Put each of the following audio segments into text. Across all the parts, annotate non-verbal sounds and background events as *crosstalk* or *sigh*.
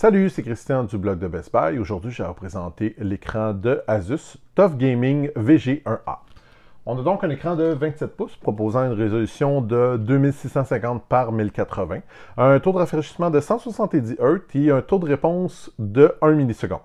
Salut, c'est Christian du blog de Best Buy. Aujourd'hui, je vais vous présenter l'écran de Asus Tough Gaming VG1A. On a donc un écran de 27 pouces proposant une résolution de 2650 par 1080, un taux de rafraîchissement de 170 Hz et un taux de réponse de 1 milliseconde.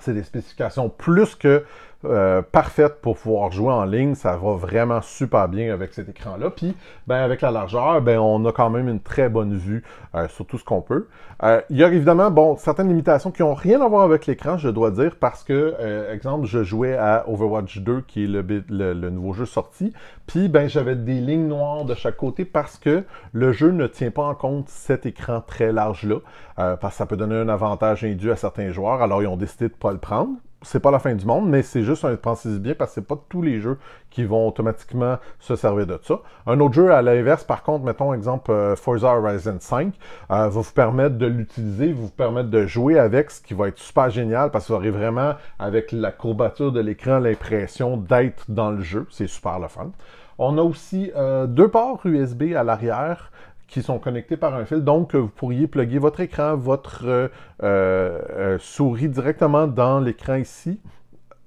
C'est des spécifications plus que euh, parfaite pour pouvoir jouer en ligne. Ça va vraiment super bien avec cet écran-là. Puis, ben, avec la largeur, ben, on a quand même une très bonne vue euh, sur tout ce qu'on peut. Euh, il y a évidemment, bon, certaines limitations qui n'ont rien à voir avec l'écran, je dois dire, parce que, exemple, je jouais à Overwatch 2, qui est le, nouveau jeu sorti. Puis, ben, j'avais des lignes noires de chaque côté parce que le jeu ne tient pas en compte cet écran très large-là, parce que ça peut donner un avantage indu à certains joueurs. Alors, ils ont décidé de ne pas le prendre c'est pas la fin du monde, mais c'est juste un pensez bien parce que c'est pas tous les jeux qui vont automatiquement se servir de ça. Un autre jeu à l'inverse, par contre, mettons exemple euh, Forza Horizon 5, euh, va vous permettre de l'utiliser, vous permettre de jouer avec, ce qui va être super génial parce que vous aurez vraiment avec la courbature de l'écran l'impression d'être dans le jeu. C'est super le fun. On a aussi euh, deux ports USB à l'arrière qui sont connectés par un fil. Donc, euh, vous pourriez plugger votre écran, votre euh, euh, souris directement dans l'écran ici,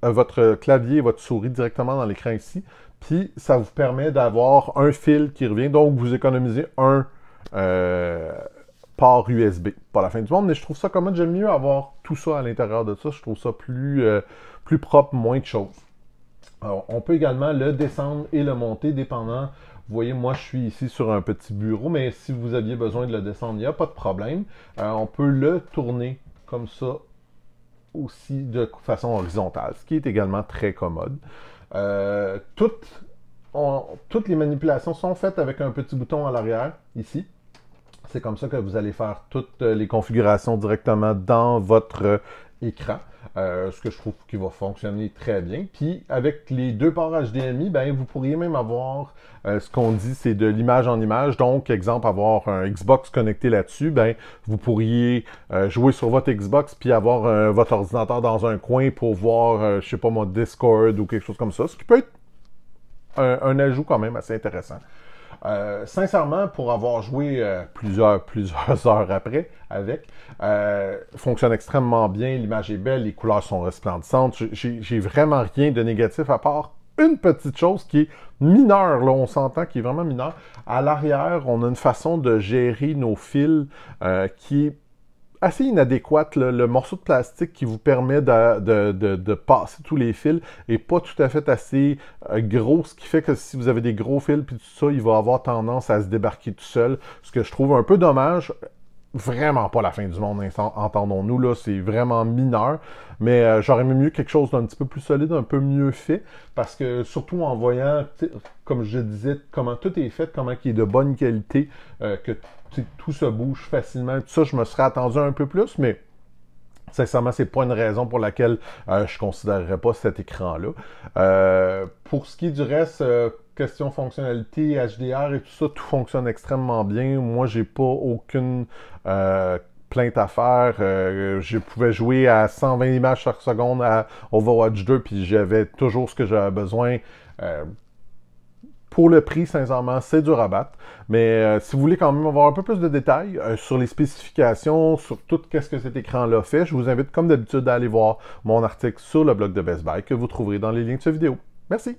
votre clavier votre souris directement dans l'écran ici. Puis, ça vous permet d'avoir un fil qui revient. Donc, vous économisez un port USB. Pas la fin du monde, mais je trouve ça comment j'aime mieux avoir tout ça à l'intérieur de ça. Je trouve ça plus, plus propre, moins de choses. Alors, on peut également le descendre et le monter dépendant vous voyez, moi, je suis ici sur un petit bureau, mais si vous aviez besoin de le descendre, il n'y a pas de problème. Euh, on peut le tourner comme ça aussi de façon horizontale, ce qui est également très commode. Euh, toutes, toutes les manipulations sont faites avec un petit bouton à l'arrière, ici. C'est comme ça que vous allez faire toutes les configurations directement dans votre écran. Euh, ce que je trouve qui va fonctionner très bien. Puis avec les deux ports HDMI, ben, vous pourriez même avoir euh, ce qu'on dit, c'est de l'image en image. Donc, exemple, avoir un Xbox connecté là-dessus, ben, vous pourriez euh, jouer sur votre Xbox puis avoir votre ordinateur dans un coin pour voir, je sais pas mon Discord ou quelque chose comme ça. Ce qui peut être un ajout quand même assez intéressant. Euh, sincèrement, pour avoir joué euh, plusieurs, *laughs* plusieurs heures après avec, euh, fonctionne extrêmement bien, l'image est belle, les couleurs sont resplendissantes. J'ai vraiment rien de négatif à part une petite chose qui est mineure, là, on s'entend, qui est vraiment mineure. À l'arrière, on a une façon de gérer nos fils qui est assez inadéquate, le morceau de plastique qui vous permet de, passer tous les fils est pas tout à fait assez euh, gros, ce qui fait que si vous avez des gros fils puis tout ça, il va avoir tendance à se débarquer tout seul, ce que je trouve un peu dommage vraiment pas la fin du monde, entendons-nous, là, c'est vraiment mineur, mais euh, j'aurais aimé mieux quelque chose d'un petit peu plus solide, un peu mieux fait, parce que surtout en voyant, comme je disais, comment tout est fait, comment il est de bonne qualité, euh, que tout se bouge facilement, tout ça, je me serais attendu un peu plus, mais Sincèrement, c'est pas une raison pour laquelle je euh, je considérerais pas cet écran-là. pour ce qui est du reste, question fonctionnalité, HDR et tout ça, tout fonctionne extrêmement bien. Moi, j'ai pas aucune euh, plainte à faire. Euh, je pouvais jouer à 120 images par seconde à Overwatch 2, puis j'avais toujours ce que j'avais besoin. Euh, pour le prix, sincèrement, c'est du rabat. Mais si vous voulez quand même avoir un peu plus de détails sur les spécifications, sur tout qu'est-ce que cet écran-là fait, je vous invite comme d'habitude à aller voir mon article sur le blog de Best Buy que vous trouverez dans les liens de cette vidéo. Merci!